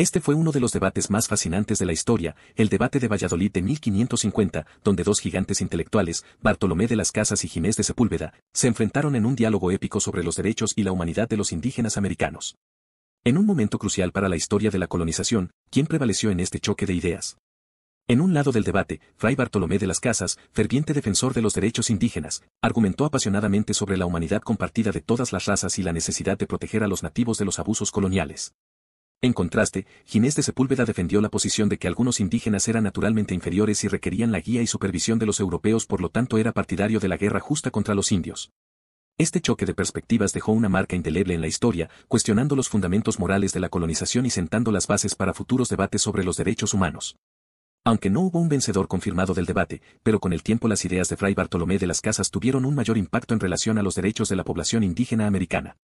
Este fue uno de los debates más fascinantes de la historia, el debate de Valladolid de 1550, donde dos gigantes intelectuales, Bartolomé de las Casas y Ginés de Sepúlveda, se enfrentaron en un diálogo épico sobre los derechos y la humanidad de los indígenas americanos. En un momento crucial para la historia de la colonización, ¿quién prevaleció en este choque de ideas? En un lado del debate, Fray Bartolomé de las Casas, ferviente defensor de los derechos indígenas, argumentó apasionadamente sobre la humanidad compartida de todas las razas y la necesidad de proteger a los nativos de los abusos coloniales. En contraste, Ginés de Sepúlveda defendió la posición de que algunos indígenas eran naturalmente inferiores y requerían la guía y supervisión de los europeos por lo tanto era partidario de la guerra justa contra los indios. Este choque de perspectivas dejó una marca indeleble en la historia, cuestionando los fundamentos morales de la colonización y sentando las bases para futuros debates sobre los derechos humanos. Aunque no hubo un vencedor confirmado del debate, pero con el tiempo las ideas de Fray Bartolomé de las Casas tuvieron un mayor impacto en relación a los derechos de la población indígena americana.